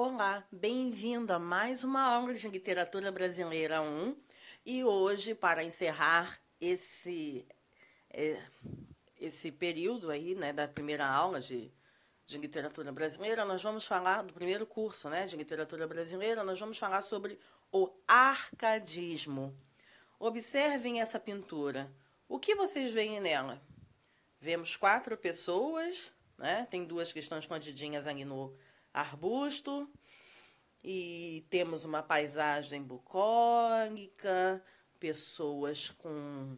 Olá, bem-vindo a mais uma aula de Literatura Brasileira 1 e hoje, para encerrar esse, é, esse período aí, né, da primeira aula de, de Literatura Brasileira, nós vamos falar do primeiro curso né, de Literatura Brasileira, nós vamos falar sobre o arcadismo. Observem essa pintura. O que vocês veem nela? Vemos quatro pessoas, né? Tem duas que estão escondidinhas ali no, arbusto e temos uma paisagem bucólica, pessoas com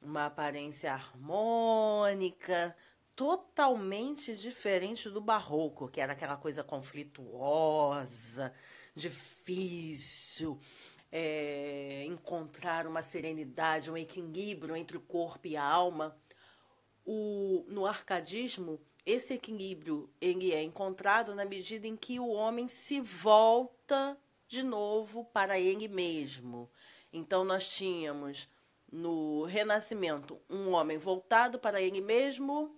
uma aparência harmônica, totalmente diferente do barroco, que era aquela coisa conflituosa, difícil. É, encontrar uma serenidade, um equilíbrio entre o corpo e a alma. O, no arcadismo, esse equilíbrio ele é encontrado na medida em que o homem se volta de novo para ele mesmo. Então nós tínhamos no Renascimento um homem voltado para ele mesmo,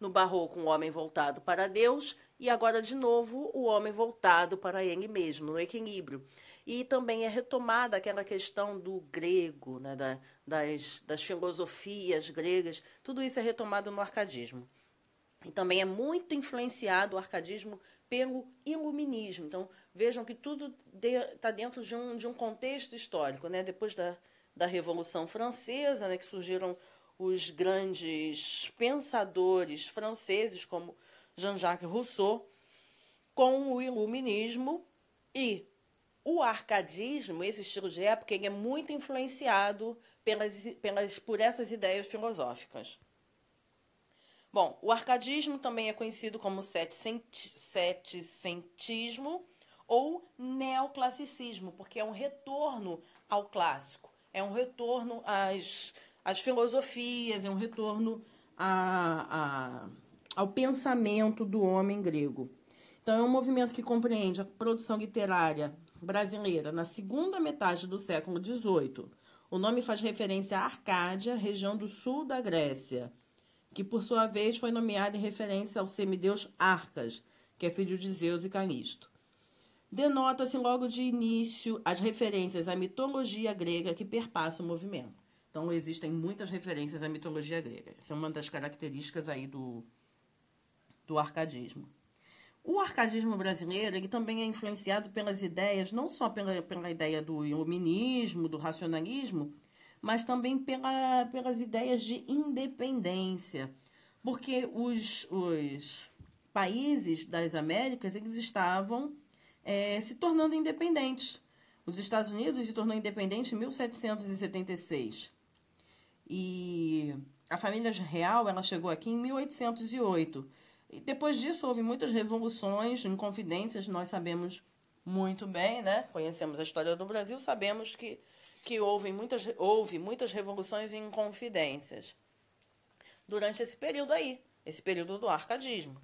no Barroco um homem voltado para Deus e agora de novo o homem voltado para ele mesmo, no equilíbrio. E também é retomada aquela questão do grego, né, da, das, das filosofias gregas, tudo isso é retomado no arcadismo. E também é muito influenciado o arcadismo pelo iluminismo. Então, vejam que tudo está de, tá dentro de um, de um contexto histórico. Né? Depois da, da Revolução Francesa, né, que surgiram os grandes pensadores franceses, como Jean-Jacques Rousseau, com o iluminismo e o arcadismo, esse estilo de época, ele é muito influenciado pelas, pelas, por essas ideias filosóficas. Bom, o arcadismo também é conhecido como setecentismo ou neoclassicismo, porque é um retorno ao clássico, é um retorno às, às filosofias, é um retorno a, a, ao pensamento do homem grego. Então, é um movimento que compreende a produção literária brasileira na segunda metade do século XVIII. O nome faz referência à Arcádia, região do sul da Grécia que por sua vez foi nomeado em referência ao semideus Arcas, que é filho de Zeus e Calisto. Denota-se logo de início as referências à mitologia grega que perpassa o movimento. Então existem muitas referências à mitologia grega. Essa é uma das características aí do, do arcadismo. O arcadismo brasileiro ele também é influenciado pelas ideias, não só pela, pela ideia do iluminismo, do racionalismo, mas também pela, pelas ideias de independência. Porque os, os países das Américas eles estavam é, se tornando independentes. Os Estados Unidos se tornou independente em 1776. E a família real ela chegou aqui em 1808. E depois disso houve muitas revoluções, inconfidências, nós sabemos muito bem, né? Conhecemos a história do Brasil, sabemos que que houve muitas, houve muitas revoluções e inconfidências durante esse período aí, esse período do arcadismo.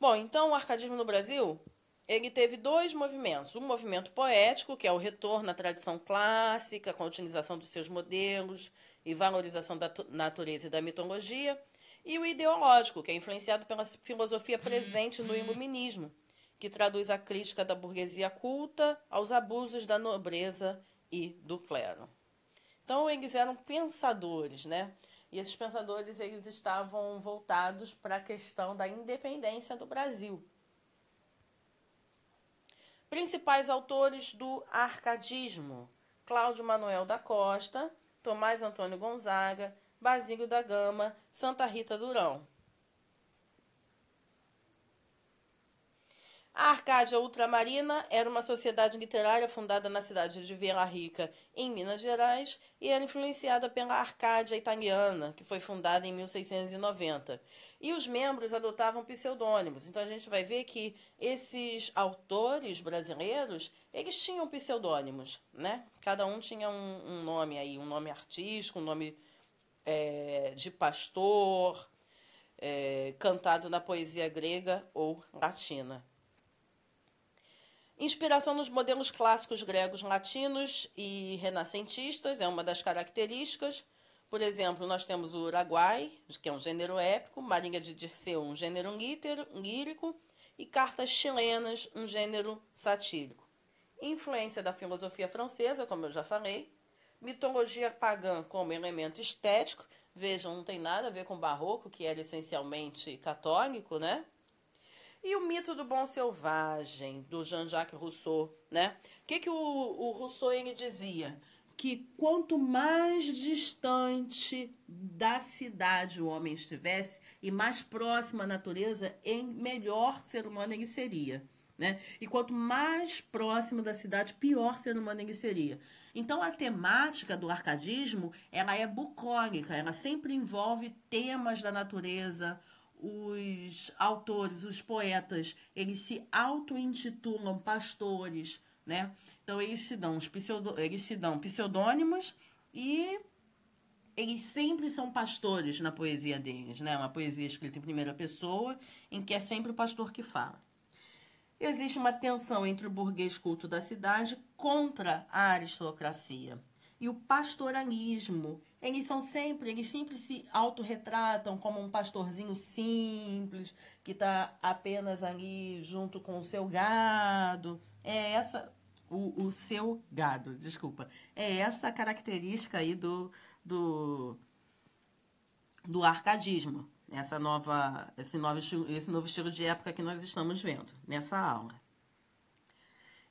Bom, então o arcadismo no Brasil, ele teve dois movimentos. Um movimento poético, que é o retorno à tradição clássica, com a utilização dos seus modelos e valorização da natureza e da mitologia, e o ideológico, que é influenciado pela filosofia presente no iluminismo, que traduz a crítica da burguesia culta aos abusos da nobreza e do clero. Então eles eram pensadores, né? E esses pensadores eles estavam voltados para a questão da independência do Brasil. Principais autores do arcadismo: Cláudio Manuel da Costa, Tomás Antônio Gonzaga, Basílio da Gama, Santa Rita Durão. A Arcádia Ultramarina era uma sociedade literária fundada na cidade de Vila Rica, em Minas Gerais, e era influenciada pela Arcádia Italiana, que foi fundada em 1690. E os membros adotavam pseudônimos. Então a gente vai ver que esses autores brasileiros, eles tinham pseudônimos, né? Cada um tinha um, um nome aí, um nome artístico, um nome é, de pastor, é, cantado na poesia grega ou latina. Inspiração nos modelos clássicos gregos latinos e renascentistas é uma das características. Por exemplo, nós temos o Uruguai, que é um gênero épico, Marinha de Dirceu, um gênero lírico, e Cartas Chilenas, um gênero satírico. Influência da filosofia francesa, como eu já falei, mitologia pagã como elemento estético, vejam, não tem nada a ver com o barroco, que era essencialmente católico, né? E o mito do bom selvagem, do Jean-Jacques Rousseau, né? O que, que o, o Rousseau ele dizia? Que quanto mais distante da cidade o homem estivesse e mais próximo à natureza, em melhor ser humano ele seria. Né? E quanto mais próximo da cidade, pior ser humano ele seria. Então a temática do arcadismo, ela é bucólica, ela sempre envolve temas da natureza, os autores, os poetas, eles se auto-intitulam pastores, né? Então eles se dão, os pseudo, eles se dão pseudônimos e eles sempre são pastores na poesia deles, né? Uma poesia escrita em primeira pessoa, em que é sempre o pastor que fala. Existe uma tensão entre o burguês culto da cidade contra a aristocracia e o pastoralismo. Eles são sempre, eles sempre se autorretratam como um pastorzinho simples, que está apenas ali junto com o seu gado. É essa o, o, seu gado, desculpa. É essa característica aí do, do, do arcadismo, essa nova, esse, novo, esse novo estilo de época que nós estamos vendo nessa aula.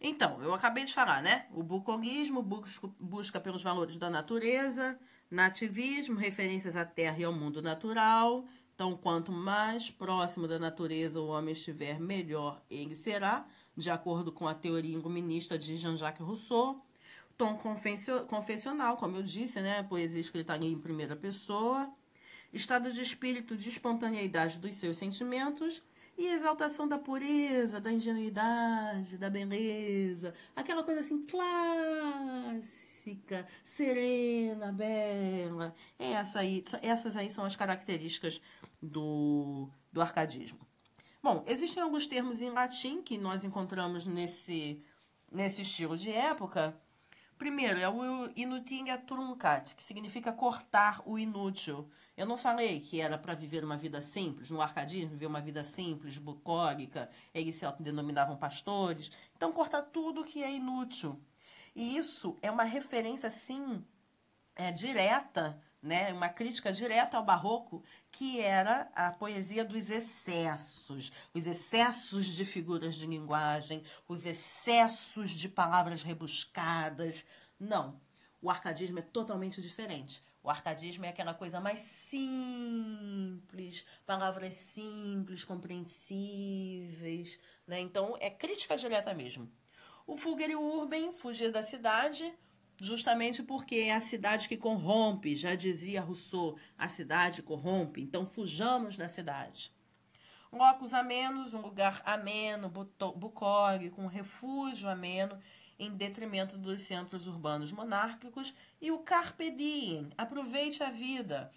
Então, eu acabei de falar, né? O bucolismo busca pelos valores da natureza, nativismo, referências à terra e ao mundo natural. Então, quanto mais próximo da natureza o homem estiver, melhor ele será, de acordo com a teoria iluminista de Jean-Jacques Rousseau. Tom confessional, como eu disse, né? Poesia escrita ali em primeira pessoa. Estado de espírito de espontaneidade dos seus sentimentos e exaltação da pureza, da ingenuidade, da beleza, aquela coisa assim clássica, serena, bela. É essa aí, essas aí são as características do, do arcadismo. Bom, existem alguns termos em latim que nós encontramos nesse, nesse estilo de época. Primeiro é o inutinga truncat, que significa cortar o inútil. Eu não falei que era para viver uma vida simples, no arcadismo, viver uma vida simples, bucólica, é eles se autodenominavam pastores. Então, cortar tudo que é inútil. E isso é uma referência, sim, é, direta, né? uma crítica direta ao barroco, que era a poesia dos excessos, os excessos de figuras de linguagem, os excessos de palavras rebuscadas. Não, o arcadismo é totalmente diferente. O arcadismo é aquela coisa mais simples, palavras simples, compreensíveis, né? Então é crítica direta mesmo. O fugir urbem, fugir da cidade, justamente porque é a cidade que corrompe, já dizia Rousseau, a cidade corrompe, então fujamos da cidade. Locos amenos, um lugar ameno, bucólico, um refúgio ameno, em detrimento dos centros urbanos monárquicos, e o carpe diem, aproveite a vida.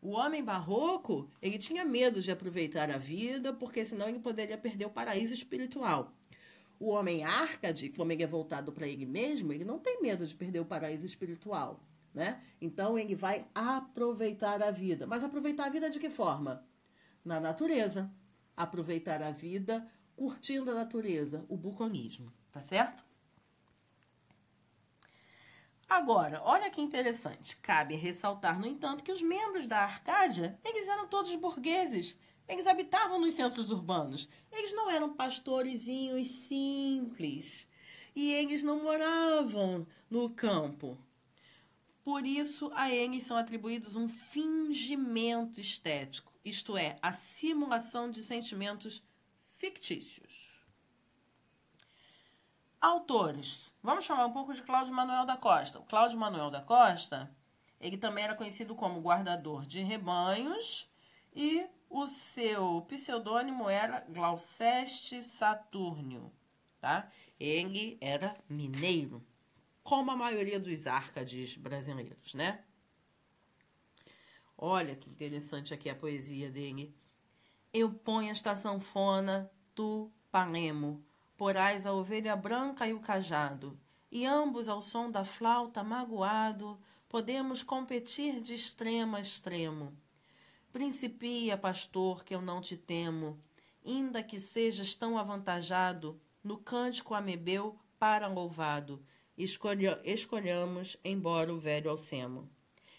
O homem barroco, ele tinha medo de aproveitar a vida, porque senão ele poderia perder o paraíso espiritual. O homem árcade, como ele é voltado para ele mesmo, ele não tem medo de perder o paraíso espiritual, né? Então ele vai aproveitar a vida. Mas aproveitar a vida de que forma? Na natureza. Aproveitar a vida curtindo a natureza, o buconismo, tá certo? Agora, olha que interessante. Cabe ressaltar, no entanto, que os membros da Arcádia, eles eram todos burgueses. Eles habitavam nos centros urbanos. Eles não eram pastorezinhos simples. E eles não moravam no campo. Por isso, a eles são atribuídos um fingimento estético, isto é, a simulação de sentimentos fictícios. Autores. Vamos falar um pouco de Cláudio Manuel da Costa. O Cláudio Manuel da Costa, ele também era conhecido como guardador de rebanhos e o seu pseudônimo era Glauceste Saturnio, tá? Ele era mineiro, como a maioria dos árcades brasileiros, né? Olha que interessante aqui a poesia dele. Eu ponho esta sanfona, tu, Palemo, Porás a ovelha branca e o cajado, e ambos ao som da flauta magoado, podemos competir de extremo a extremo. Principia, pastor, que eu não te temo, inda que sejas tão avantajado no cântico amebeu para louvado, Escolha, escolhamos, embora o velho alcemo.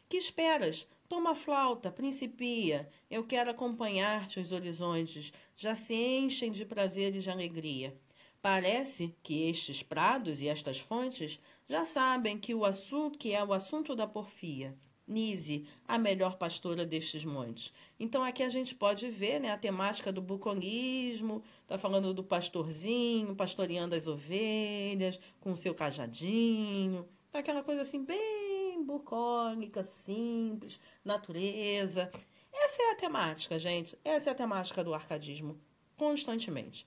Que esperas? Toma a flauta, principia, eu quero acompanhar-te os horizontes, já se enchem de prazeres e de alegria. Parece que estes prados e estas fontes já sabem que o assunto que é o assunto da porfia. Nise, a melhor pastora destes montes. Então aqui a gente pode ver né, a temática do buconismo, está falando do pastorzinho, pastoreando as ovelhas, com o seu cajadinho. aquela coisa assim, bem bucólica, simples, natureza. Essa é a temática, gente. Essa é a temática do arcadismo, constantemente.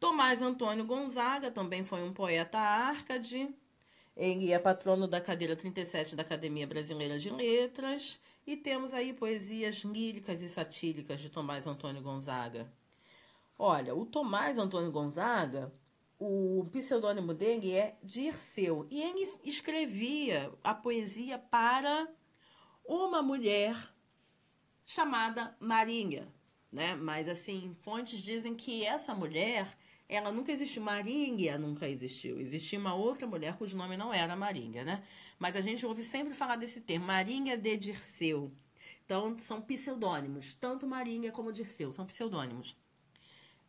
Tomás Antônio Gonzaga também foi um poeta árcade. Ele é patrono da cadeira 37 da Academia Brasileira de Letras. E temos aí poesias líricas e satíricas de Tomás Antônio Gonzaga. Olha, o Tomás Antônio Gonzaga, o pseudônimo dele é Dirceu. E ele escrevia a poesia para uma mulher chamada Marinha. Né? Mas assim, fontes dizem que essa mulher ela nunca existiu. Marília nunca existiu. Existia uma outra mulher cujo nome não era Marília, né? Mas a gente ouve sempre falar desse termo, Marília de Dirceu. Então, são pseudônimos. Tanto Marília como Dirceu são pseudônimos.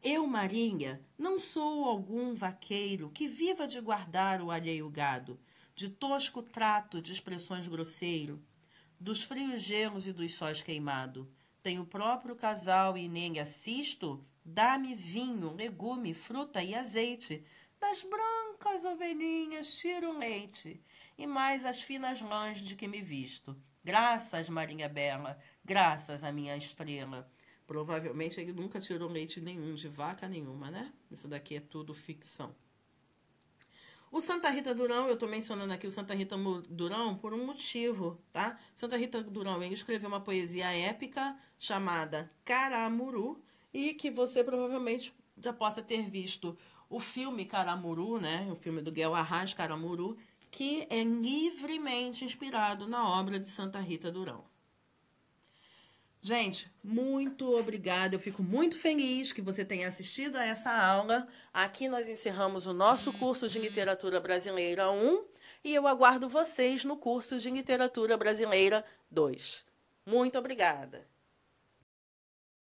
Eu, Marília, não sou algum vaqueiro que viva de guardar o alheio gado, de tosco trato de expressões grosseiro, dos frios gelos e dos sóis queimado. Tenho o próprio casal e nem assisto Dá-me vinho, legume, fruta e azeite. Das brancas ovelhinhas tiro leite, e mais as finas lãs de que me visto. Graças, Marinha Bela, graças à minha estrela. Provavelmente ele nunca tirou leite nenhum, de vaca nenhuma, né? Isso daqui é tudo ficção. O Santa Rita Durão, eu estou mencionando aqui o Santa Rita Durão por um motivo, tá? Santa Rita Durão, ele escreveu uma poesia épica chamada Caramuru, e que você provavelmente já possa ter visto o filme Caramuru, né? O filme do Guel Arras Caramuru, que é livremente inspirado na obra de Santa Rita Durão. Gente, muito obrigada. Eu fico muito feliz que você tenha assistido a essa aula. Aqui nós encerramos o nosso curso de Literatura Brasileira 1 e eu aguardo vocês no curso de Literatura Brasileira 2. Muito obrigada.